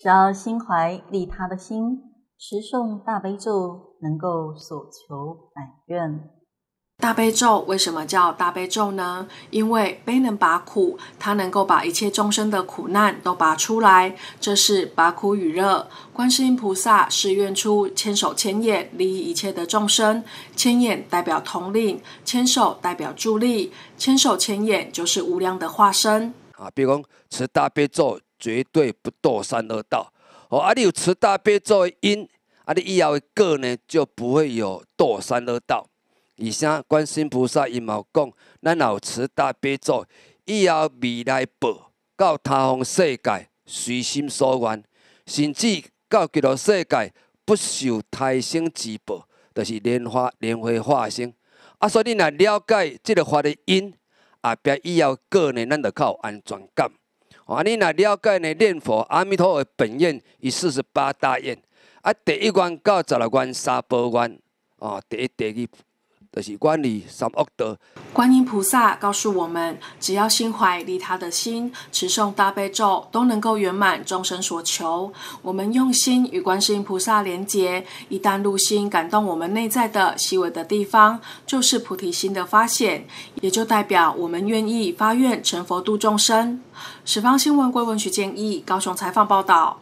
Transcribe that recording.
只要心怀利他的心，持诵大悲咒，能够所求满愿。大悲咒为什么叫大悲咒呢？因为悲能把苦，它能够把一切众生的苦难都拔出来，这是拔苦与乐。观世音菩萨誓愿出千手千眼利益一切的众生，千眼代表统领，千手代表助力，千手千眼就是无量的化身。啊，比如讲持大悲咒。绝对不堕三恶道。哦，啊，你有持大悲咒因，啊，你以后果呢，就不会有堕三恶道。而且，观世音菩萨也毛讲，咱有持大悲咒以后，未来报到他方世界，随心所愿，甚至到极乐世界不受胎生之报，就是莲花莲花化身。啊，所以你若了解即个法的因，啊，别以后果呢，咱就较有安全感。啊，你若了解呢？念佛阿弥陀佛本愿与四十八大愿，啊，第一关到十六关沙宝关，哦，第一、第一。就是关你三恶德。观音菩萨告诉我们，只要心怀利他的心，持诵大悲咒，都能够圆满众生所求。我们用心与观世音菩萨连结，一旦入心，感动我们内在的细微的地方，就是菩提心的发现，也就代表我们愿意发愿成佛度众生。十方新闻归文取建议，高雄采访报道。